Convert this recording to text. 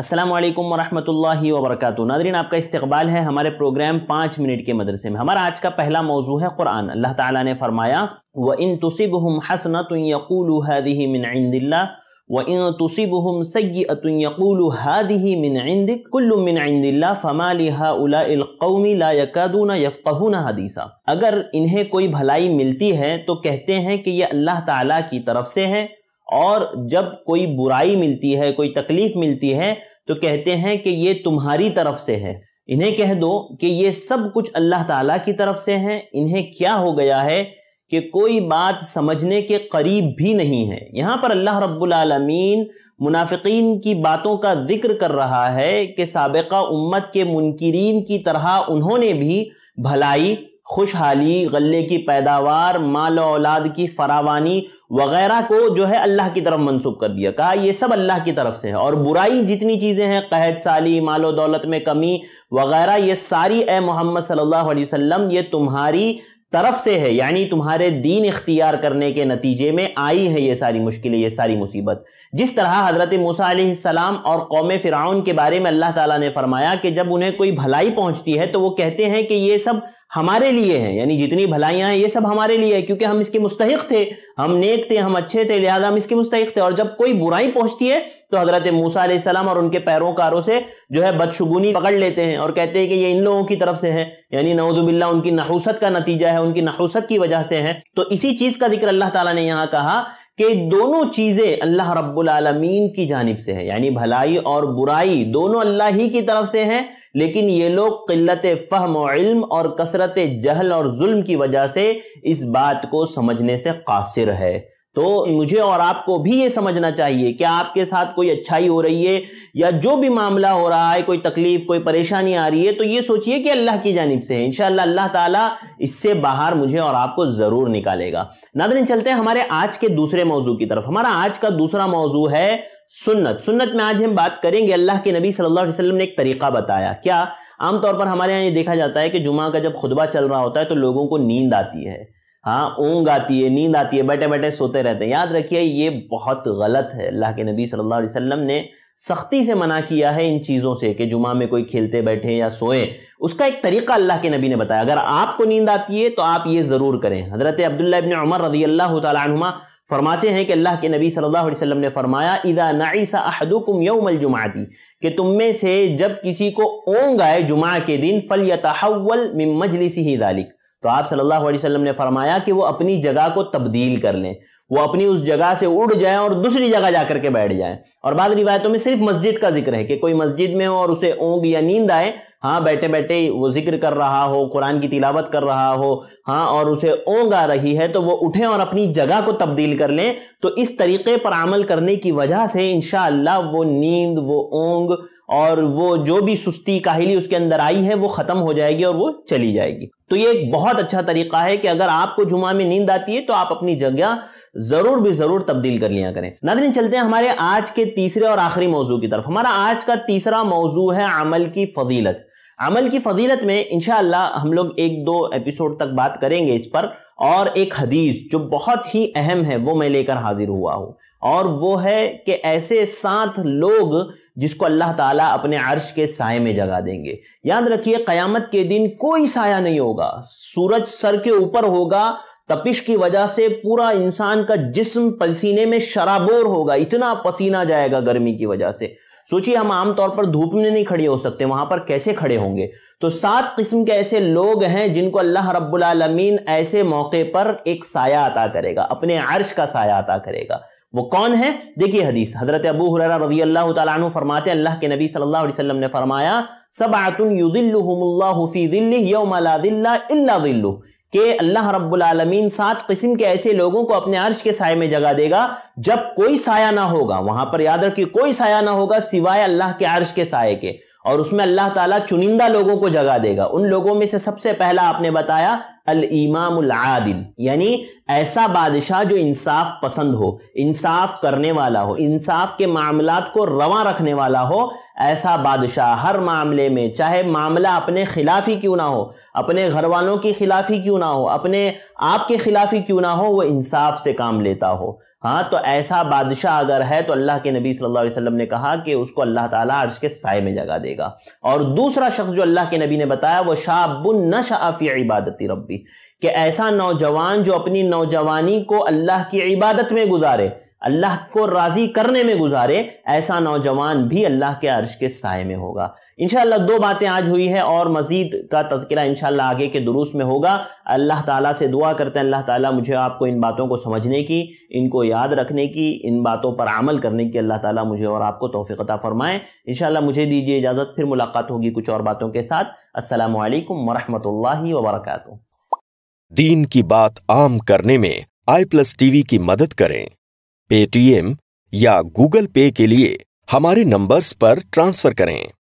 असलम वरहमल वबरक नादरीन आपका इस्तबाल है हमारे प्रोग्राम पाँच मिनट के मदरसे में हमारा आज का पहला मौजू है कुरान अल्लाह ताला ने फरमाया व इन तुसिब हम हसन यकूल हदी मिन इंदिल्ला व इन तुसिब हम सैतुन यकूल हदी मिन इंद कुल्लु मिन इंदिल्ला फ़मा लिहाउमी ला यकादून यफ़ून हदीसा अगर इन्हें कोई भलाई मिलती है तो कहते हैं कि यह अल्लाह ताला की तरफ से है और जब कोई बुराई मिलती है कोई तकलीफ़ मिलती है तो कहते हैं कि ये तुम्हारी तरफ से है इन्हें कह दो कि ये सब कुछ अल्लाह ताला की तरफ से है इन्हें क्या हो गया है कि कोई बात समझने के करीब भी नहीं है यहाँ पर अल्लाह रब्बुल मुनाफिकीन की बातों का जिक्र कर रहा है कि सबका उम्मत के मुनकरीन की तरह उन्होंने भी भलाई खुशहाली गले की पैदावार माल औलाद की फरावानी वगैरह को जो है अल्लाह की तरफ मनसूख कर दिया कहा यह सब अल्लाह की तरफ से है और बुराई जितनी चीज़ें हैं कहत साली मालो दौलत में कमी वगैरह ये सारी ए मोहम्मद सल्लल्लाहु अलैहि वसल्लम ये तुम्हारी तरफ से है यानी तुम्हारे दीन इख्तियार करने के नतीजे में आई है ये सारी मुश्किलें ये सारी मुसीबत जिस तरह हज़रत सलाम और कौम फ़िरौन के बारे में अल्लाह ताला ने फरमाया कि जब उन्हें कोई भलाई पहुंचती है तो वो कहते हैं कि ये सब हमारे लिए हैं यानी जितनी भलाइयां हैं ये सब हमारे लिए है क्योंकि हम इसके मुस्तक थे हम नेक थे हम अच्छे थे लिहाजा हम इसके मुस्तक थे और जब कोई बुराई पहुंचती है तो हजरत मूसा सलाम और उनके पैरोकारों से जो है बदशगुनी पकड़ लेते हैं और कहते हैं कि ये इन लोगों की तरफ से है यानी नवदबिल्ला उनकी नहूसत का नतीजा है उनकी नहूसत की वजह से है तो इसी चीज का जिक्र अल्लाह तला ने यहाँ कहा कि दोनों चीज़ें अल्लाह रब्बुल आलमीन की जानब से है यानी भलाई और बुराई दोनों अल्लाह ही की तरफ से हैं लेकिन ये लोग किल्लत फ़हम इल्म और कसरत जहल और जुल्म की वजह से इस बात को समझने से कासिर है तो मुझे और आपको भी ये समझना चाहिए कि आपके साथ कोई अच्छाई हो रही है या जो भी मामला हो रहा है कोई तकलीफ कोई परेशानी आ रही है तो ये सोचिए कि अल्लाह की जानब से है इनशाला अल्लाह ताला इससे बाहर मुझे और आपको ज़रूर निकालेगा नादरिन चलते हैं हमारे आज के दूसरे मौजू की तरफ हमारा आज का दूसरा मौजू है सुन्नत सुन्नत में आज हम बात करेंगे अल्लाह के नबी सल्लल्लाहु अलैहि वसल्लम ने एक तरीका बताया क्या आमतौर पर हमारे यहाँ ये देखा जाता है कि जुमा का जब खुतबा चल रहा होता है तो लोगों को नींद आती है हाँ ऊँग आती है नींद आती है बैठे बैठे सोते रहते हैं याद रखिए ये बहुत गलत है अल्लाह के नबी सल्लल्लाहु अलैहि वसल्लम ने सख्ती से मना किया है इन चीज़ों से कि जुमा में कोई खेलते बैठे या सोए उसका एक तरीका अल्लाह के नबी ने बताया अगर आपको नींद आती है तो आप ये ज़रूर करें हज़रत अब्दुल्ला इबन उमर रजी अल्लाह तुमा फरमाते हैं कि अल्लाह के नबी सल्लल्लाहु अलैहि वसल्लम ने फरमाया इदा नाइसा अहदुकुम यौमल जुमाती कि तुम में से जब किसी को ओंग आए जुमा के दिन फल मिन मजलिसी ही दालिक तो आप सल्लल्लाहु अलैहि वसल्लम ने फरमाया कि वो अपनी जगह को तब्दील कर लें वो अपनी उस जगह से उड़ जाएं और दूसरी जगह जाकर के बैठ जाएं और बाद रिवायतों में सिर्फ मस्जिद का जिक्र है कि कोई मस्जिद में हो और उसे ऊँग या नींद आए हाँ बैठे बैठे वो जिक्र कर रहा हो कुरान की तिलावत कर रहा हो हाँ और उसे ओंग आ रही है तो वो उठे और अपनी जगह को तब्दील कर लें तो इस तरीके पर अमल करने की वजह से इन वो नींद वो ओंग और वो जो भी सुस्ती काहली उसके अंदर आई है वो ख़त्म हो जाएगी और वो चली जाएगी तो ये एक बहुत अच्छा तरीका है कि अगर आपको जुमा में नींद आती है तो आप अपनी जगह ज़रूर भी ज़रूर तब्दील कर लिया करें नाजरीन चलते हैं हमारे आज के तीसरे और आखिरी मौजू की तरफ हमारा आज का तीसरा मौजू है अमल की फजीलत अमल की फजीलत में इनशाला हम लोग एक दो एपिसोड तक बात करेंगे इस पर और एक हदीस जो बहुत ही अहम है वो मैं लेकर हाजिर हुआ हूँ और वो है कि ऐसे सात लोग जिसको अल्लाह ताला अपने अर्श के साय में जगा देंगे याद रखिए कयामत के दिन कोई साया नहीं होगा सूरज सर के ऊपर होगा तपिश की वजह से पूरा इंसान का जिस्म पसीने में शराबोर होगा इतना पसीना जाएगा गर्मी की वजह से सोचिए हम आमतौर पर धूप में नहीं खड़े हो सकते वहां पर कैसे खड़े होंगे तो सात किस्म के ऐसे लोग हैं जिनको अल्लाह रब्बुल रबालमीन ऐसे मौके पर एक साया अता करेगा अपने अर्श का साया अता करेगा वो कौन है देखिए हदीस हजरत अबू हुर रजी अल्लाह तु फरमाते अल्लाह के नबी सल्लल्लाहु अलैहि वसल्लम ने फरमाया सबातुल्लु के अल्लाह रबालमीन सात किस्म के ऐसे लोगों को अपने अर्श के साय में जगा देगा जब कोई साया ना होगा वहां पर याद रखिए कोई साया ना होगा सिवाय अल्लाह के अर्श के साय के और उसमें अल्लाह ताला चुनिंदा लोगों को जगह देगा उन लोगों में से सबसे पहला आपने बताया अल इमाम आदिल यानी ऐसा बादशाह जो इंसाफ पसंद हो इंसाफ करने वाला हो इंसाफ के मामलात को रवा रखने वाला हो ऐसा बादशाह हर मामले में चाहे मामला अपने खिलाफ ही क्यों ना हो अपने घर वालों के खिलाफ ही क्यों ना हो अपने आप के खिलाफ ही क्यों ना हो वह इंसाफ से काम लेता हो हाँ तो ऐसा बादशाह अगर है तो अल्लाह के नबी सल्लल्लाहु अलैहि वसल्लम ने कहा कि उसको अल्लाह ताला अर्श के साय में जगा देगा और दूसरा शख्स जो अल्लाह के नबी ने बताया वो शाहबुन न शाफी इबादती रब्बी कि ऐसा नौजवान जो अपनी नौजवानी को अल्लाह की इबादत में गुजारे अल्लाह को राज़ी करने में गुजारे ऐसा नौजवान भी अल्लाह के अर्श के साय में होगा इनशाला दो बातें आज हुई है और मजीद का तस्करा इनशाला आगे के दुरुस्त में होगा अल्लाह ताला से दुआ करते हैं अल्लाह ताला मुझे आपको इन बातों को समझने की इनको याद रखने की इन बातों पर अमल करने की अल्लाह ताला मुझे और आपको तोफ़ीकता फरमाएं इनशाला मुझे दीजिए इजाज़त फिर मुलाकात होगी कुछ और बातों के साथ असलकम वरहमल वबरक दीन की बात आम करने में आई प्लस वी की मदद करें पेटीएम या गूगल पे के लिए हमारे नंबर्स पर ट्रांसफ़र करें